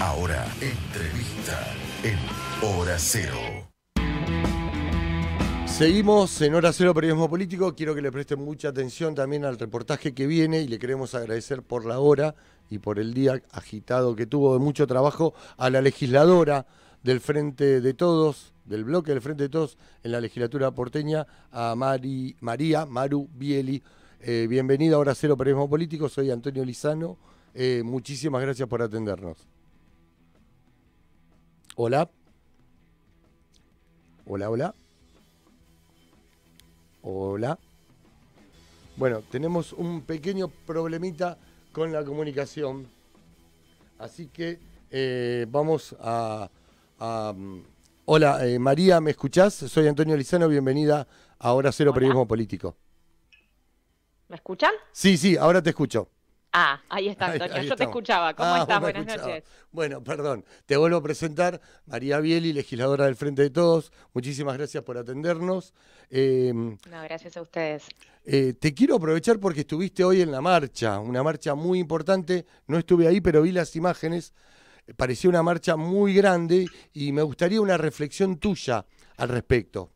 Ahora, entrevista en Hora Cero. Seguimos en Hora Cero Periodismo Político. Quiero que le presten mucha atención también al reportaje que viene y le queremos agradecer por la hora y por el día agitado que tuvo de mucho trabajo a la legisladora del Frente de Todos, del bloque del Frente de Todos en la legislatura porteña, a Mari, María Maru Bieli. Eh, bienvenida a Hora Cero Periodismo Político. Soy Antonio Lizano. Eh, muchísimas gracias por atendernos. Hola. Hola, hola. Hola. Bueno, tenemos un pequeño problemita con la comunicación. Así que eh, vamos a... Mm, hola, eh, María, ¿me escuchás? Soy Antonio Lizano, bienvenida a Hora Cero Periodismo Político. ¿Me escuchan? Sí, sí, ahora te escucho. Ah, ahí está, Antonio. Yo te escuchaba. ¿Cómo ah, estás? Buenas noches. Bueno, perdón. Te vuelvo a presentar María Bieli, legisladora del Frente de Todos. Muchísimas gracias por atendernos. Em, no, gracias a ustedes. Eh, te quiero aprovechar porque estuviste hoy en la marcha, una marcha muy importante. No estuve ahí, pero vi las imágenes. Parecía una marcha muy grande y me gustaría una reflexión tuya al respecto.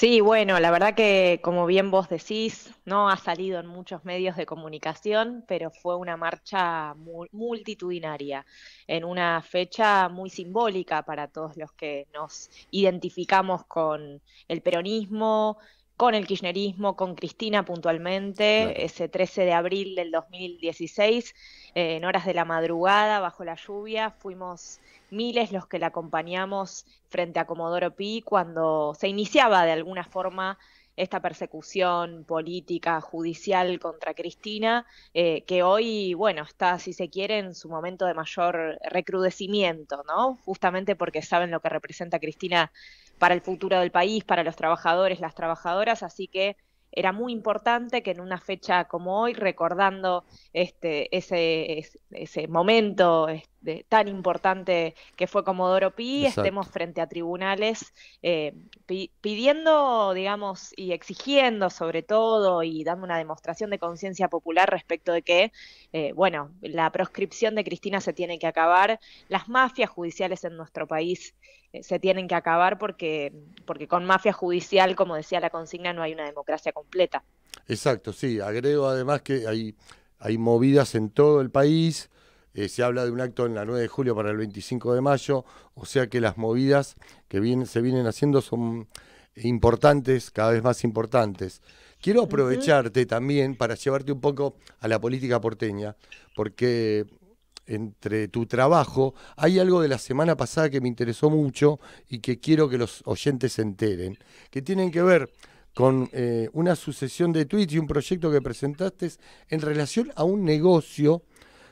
Sí, bueno, la verdad que como bien vos decís, no ha salido en muchos medios de comunicación, pero fue una marcha multitudinaria, en una fecha muy simbólica para todos los que nos identificamos con el peronismo, con el kirchnerismo, con Cristina puntualmente, ese 13 de abril del 2016, eh, en horas de la madrugada, bajo la lluvia, fuimos miles los que la acompañamos frente a Comodoro Pi cuando se iniciaba de alguna forma esta persecución política, judicial contra Cristina, eh, que hoy, bueno, está, si se quiere, en su momento de mayor recrudecimiento, ¿no? Justamente porque saben lo que representa Cristina para el futuro del país, para los trabajadores, las trabajadoras, así que era muy importante que en una fecha como hoy, recordando este, ese, ese momento tan importante que fue Comodoro Pi, estemos frente a tribunales eh, pidiendo, digamos, y exigiendo sobre todo y dando una demostración de conciencia popular respecto de que, eh, bueno, la proscripción de Cristina se tiene que acabar, las mafias judiciales en nuestro país eh, se tienen que acabar porque, porque con mafia judicial, como decía la consigna, no hay una democracia completa. Exacto, sí, agrego además que hay, hay movidas en todo el país, eh, se habla de un acto en la 9 de julio para el 25 de mayo, o sea que las movidas que se vienen haciendo son importantes, cada vez más importantes. Quiero aprovecharte también para llevarte un poco a la política porteña, porque entre tu trabajo hay algo de la semana pasada que me interesó mucho y que quiero que los oyentes se enteren, que tienen que ver con eh, una sucesión de tweets y un proyecto que presentaste en relación a un negocio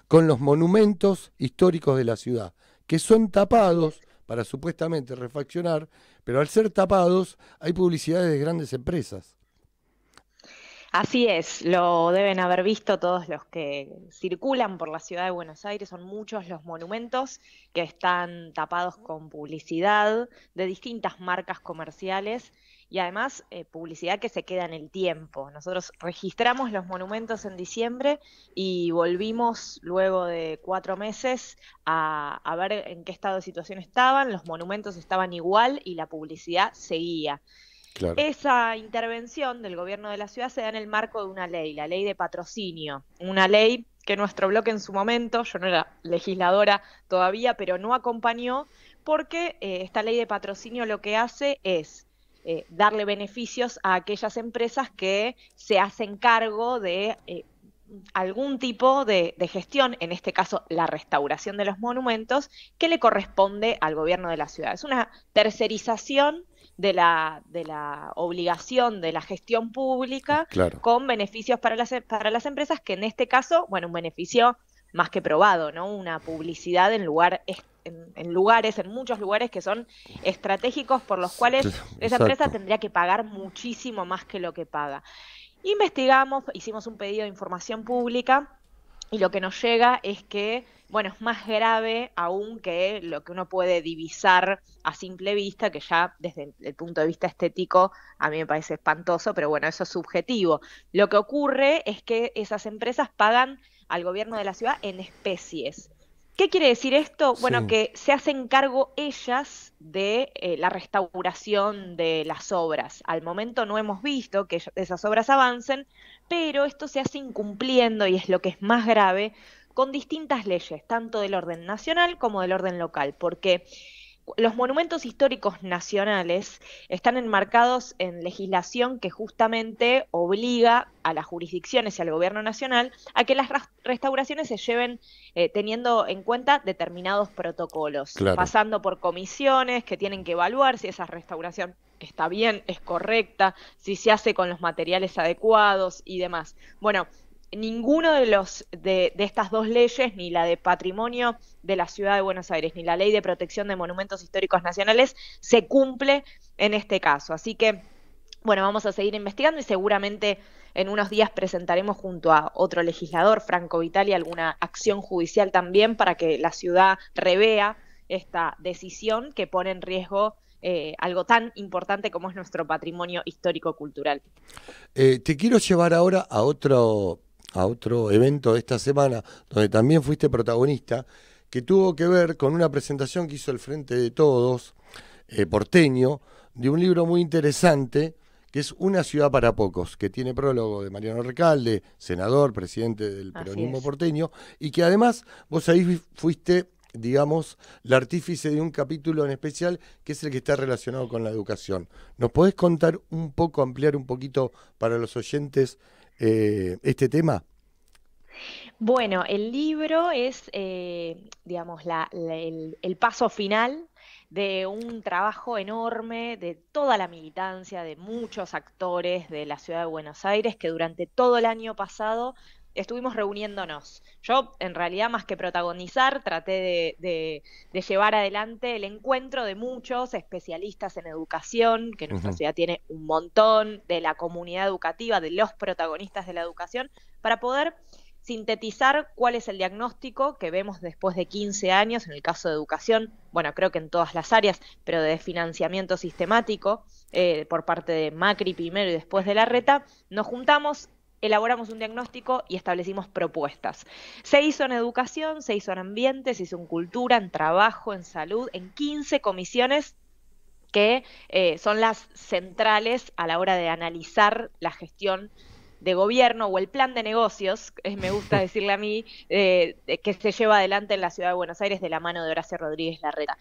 con los monumentos históricos de la ciudad, que son tapados para supuestamente refaccionar, pero al ser tapados hay publicidades de grandes empresas. Así es, lo deben haber visto todos los que circulan por la ciudad de Buenos Aires, son muchos los monumentos que están tapados con publicidad de distintas marcas comerciales y además eh, publicidad que se queda en el tiempo. Nosotros registramos los monumentos en diciembre y volvimos luego de cuatro meses a, ver en qué estado de situación estaban, los monumentos estaban igual y la publicidad seguía. Esa intervención del gobierno de la ciudad se da en el marco de una ley, la ley de patrocinio, una ley que nuestro bloque en su momento, yo no era legisladora todavía, pero no acompañó, porque eh, esta ley de patrocinio lo que hace es eh, darle beneficios a aquellas empresas que se hacen cargo de eh, algún tipo de, gestión, en este caso la restauración de los monumentos, que le corresponde al gobierno de la ciudad. Es una tercerización de la, de la obligación de la gestión pública ah, con beneficios para las, para las empresas, que en este caso, bueno, un beneficio más que probado, ¿no? Una publicidad en lugar en, lugares, en muchos lugares que son estratégicos por los cuales esa empresa tendría que pagar muchísimo más que lo que paga. Investigamos, hicimos un pedido de información pública y lo que nos llega es que, bueno, es más grave aún que lo que uno puede divisar a simple vista, que ya desde el punto de vista estético a mí me parece espantoso, pero bueno, eso es subjetivo. Lo que ocurre es que esas empresas pagan al gobierno de la ciudad en especies. ¿Qué quiere decir esto? Bueno, que se hacen cargo ellas de eh, la restauración de las obras. Al momento no hemos visto que esas obras avancen, pero esto se hace incumpliendo y es lo que es más grave con distintas leyes, tanto del orden nacional como del orden local, porque los monumentos históricos nacionales están enmarcados en legislación que justamente obliga a las jurisdicciones y al gobierno nacional a que las restauraciones se lleven eh, teniendo en cuenta determinados protocolos, pasando por comisiones que tienen que evaluar si esa restauración está bien, es correcta, si se hace con los materiales adecuados y demás. Bueno, ninguno de los de, estas dos leyes, ni la de patrimonio de la ciudad de Buenos Aires, ni la ley de protección de monumentos históricos nacionales, se cumple en este caso. Así que, bueno, vamos a seguir investigando y seguramente en unos días presentaremos junto a otro legislador, Franco Vitali, alguna acción judicial también para que la ciudad revea esta decisión que pone en riesgo eh, algo tan importante como es nuestro patrimonio histórico-cultural. Eh, te quiero llevar ahora a otro a otro evento de esta semana, donde también fuiste protagonista, que tuvo que ver con una presentación que hizo el Frente de Todos, eh, porteño, de un libro muy interesante, que es Una ciudad para pocos, que tiene prólogo de Mariano Recalde, senador, presidente del peronismo porteño, y que además vos ahí fuiste digamos, el artífice de un capítulo en especial que es el que está relacionado con la educación. ¿Nos podés contar un poco, ampliar un poquito para los oyentes eh, este tema? Bueno, el libro es, eh, digamos, el, el paso final de un trabajo enorme de toda la militancia, de muchos actores de la ciudad de Buenos Aires que durante todo el año pasado estuvimos reuniéndonos. Yo, en realidad, más que protagonizar, traté de, llevar adelante el encuentro de muchos especialistas en educación, que nuestra ciudad tiene un montón, de la comunidad educativa, de los protagonistas de la educación, para poder sintetizar cuál es el diagnóstico que vemos después de 15 años en el caso de educación, bueno, creo que en todas las áreas, pero de financiamiento sistemático eh, por parte de Macri primero y después de la reta, nos juntamos elaboramos un diagnóstico y establecimos propuestas. Se hizo en educación, se hizo en ambiente, se hizo en cultura, en trabajo, en salud, en 15 comisiones que eh, son las centrales a la hora de analizar la gestión de gobierno o el plan de negocios, eh, me gusta decirle a mí, eh, que se lleva adelante en la ciudad de Buenos Aires de la mano de Horacio Rodríguez Larreta.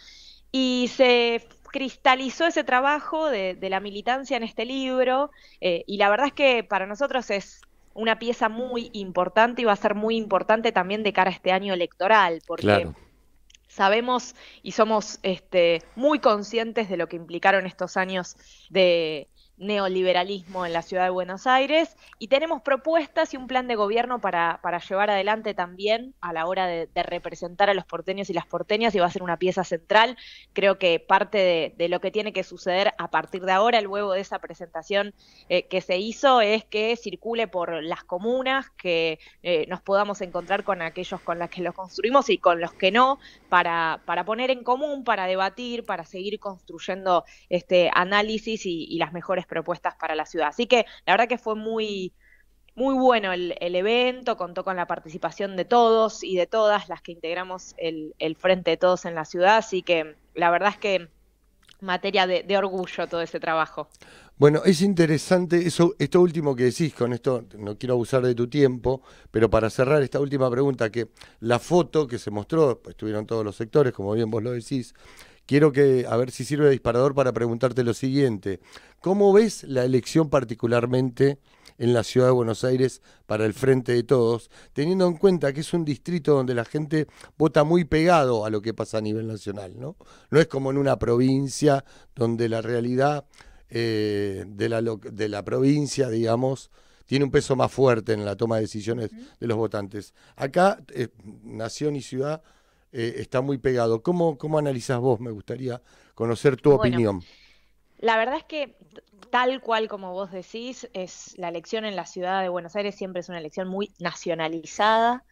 Y se cristalizó ese trabajo de, la militancia en este libro y la verdad es que para nosotros es una pieza muy importante y va a ser muy importante también de cara a este año electoral, porque sabemos y somos este, muy conscientes de lo que implicaron estos años de neoliberalismo en la ciudad de Buenos Aires y tenemos propuestas y un plan de gobierno para, llevar adelante también a la hora de, representar a los porteños y las porteñas y va a ser una pieza central. Creo que parte de, lo que tiene que suceder a partir de ahora, luego de esa presentación eh, que se hizo, es que circule por las comunas, que eh, nos podamos encontrar con aquellos con los que los construimos y con los que no, para, para poner en común, para debatir, para seguir construyendo este análisis y, y las mejores propuestas para la ciudad. Así que la verdad que fue muy, muy bueno el, evento, contó con la participación de todos y de todas las que integramos el, el Frente de Todos en la ciudad, así que la verdad es que materia de, orgullo todo ese trabajo. Bueno, es interesante eso, esto último que decís, con esto no quiero abusar de tu tiempo, pero para cerrar esta última pregunta, que la foto que se mostró, pues, estuvieron todos los sectores, como bien vos lo decís, quiero que, a ver si sirve de disparador para preguntarte lo siguiente. ¿Cómo ves la elección particularmente en la ciudad de Buenos Aires para el frente de todos, teniendo en cuenta que es un distrito donde la gente vota muy pegado a lo que pasa a nivel nacional, ¿no? No es como en una provincia donde la realidad eh, de, la, de la provincia, digamos, tiene un peso más fuerte en la toma de decisiones de los votantes. Acá, eh, nación y ciudad eh, está muy pegado. ¿Cómo, ¿Cómo analizás vos? Me gustaría conocer tu opinión. La verdad es que tal cual como vos decís, es la elección en la ciudad de Buenos Aires siempre es una elección muy nacionalizada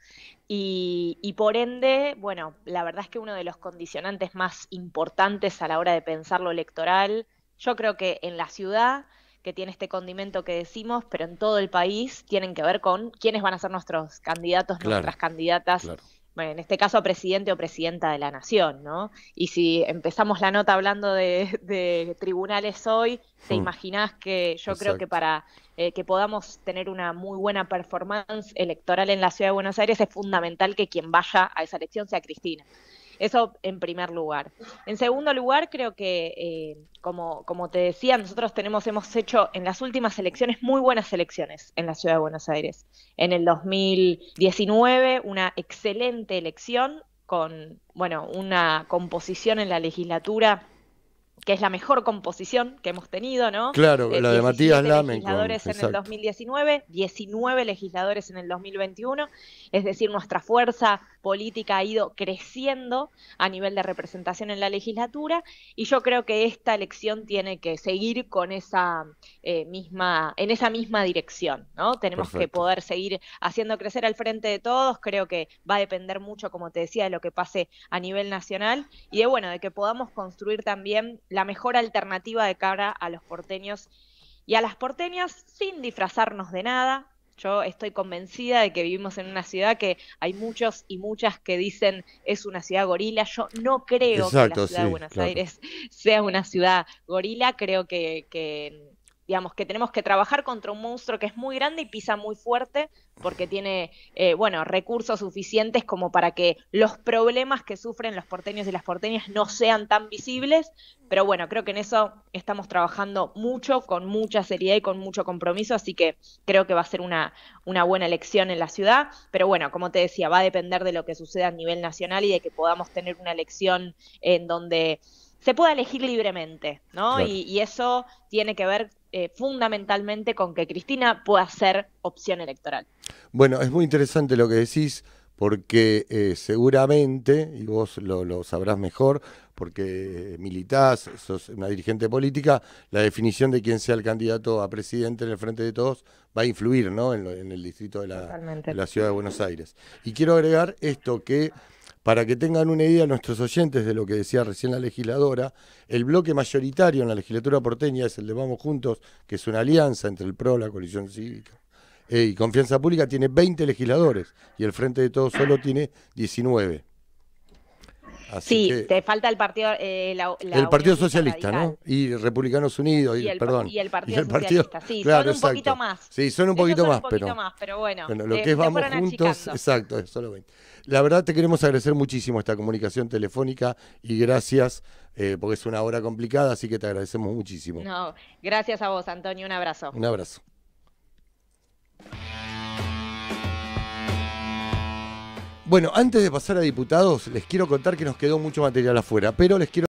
y, por ende, bueno, la verdad es que uno de los condicionantes más importantes a la hora de pensar lo electoral, yo creo que en la ciudad, que tiene este condimento que decimos, pero en todo el país, tienen que ver con quiénes van a ser nuestros candidatos, nuestras candidatas en este caso, presidente o presidenta de la nación, ¿no? Y si empezamos la nota hablando de, tribunales hoy, te hmm. imaginas que yo creo que para eh, que podamos tener una muy buena performance electoral en la ciudad de Buenos Aires es fundamental que quien vaya a esa elección sea Cristina. Eso en primer lugar. En segundo lugar, creo que, eh, como, te decía, nosotros tenemos, hemos hecho en las últimas elecciones muy buenas elecciones en la ciudad de Buenos Aires. En el 2019, una excelente elección con, bueno, una composición en la legislatura que es la mejor composición que hemos tenido, ¿no? Claro, eh, la de Matías Lamen. Legisladores en el 2019, 19 legisladores en el 2021, es decir, nuestra fuerza política ha ido creciendo a nivel de representación en la legislatura y yo creo que esta elección tiene que seguir con esa eh, misma en esa misma dirección, ¿no? Tenemos que poder seguir haciendo crecer al frente de todos, creo que va a depender mucho como te decía de lo que pase a nivel nacional y de bueno, de que podamos construir también la mejor alternativa de cara a los porteños y a las porteñas sin disfrazarnos de nada, yo estoy convencida de que vivimos en una ciudad que hay muchos y muchas que dicen es una ciudad gorila. Yo no creo que la ciudad de Buenos Aires sea una ciudad gorila. Creo que, que digamos, que tenemos que trabajar contra un monstruo que es muy grande y pisa muy fuerte porque tiene, eh, bueno, recursos suficientes como para que los problemas que sufren los porteños y las porteñas no sean tan visibles, pero bueno, creo que en eso estamos trabajando mucho, con mucha seriedad y con mucho compromiso, así que creo que va a ser una, buena elección en la ciudad, pero bueno, como te decía, va a depender de lo que suceda a nivel nacional y de que podamos tener una elección en donde se pueda elegir libremente, ¿no? Y, y, eso tiene que ver eh, fundamentalmente con que Cristina pueda ser opción electoral. Bueno, es muy interesante lo que decís porque eh, seguramente, y vos lo, sabrás mejor, porque eh, militás, sos una dirigente política, la definición de quién sea el candidato a presidente en el Frente de Todos va a influir ¿no? en, el distrito de la Ciudad de Buenos Aires. Y quiero agregar esto que... Para que tengan una idea nuestros oyentes de lo que decía recién la legisladora, el bloque mayoritario en la legislatura porteña es el de Vamos Juntos, que es una alianza entre el PRO, la coalición cívica eh, y Confianza Pública, tiene 20 legisladores y el Frente de Todos solo tiene 19 sí, te falta el partido. Eh, el Partido Socialista, Y Republicanos Unidos, y, perdón. Y el Partido Socialista, sí, son un poquito más. Sí, son un poquito, más, pero, bueno. lo que es vamos juntos, exacto, solo 20. La verdad, te queremos agradecer muchísimo esta comunicación telefónica y gracias, eh, porque es una hora complicada, así que te agradecemos muchísimo. gracias a vos, Antonio, un abrazo. Un abrazo. Bueno, antes de pasar a diputados, les quiero contar que nos quedó mucho material afuera, pero les quiero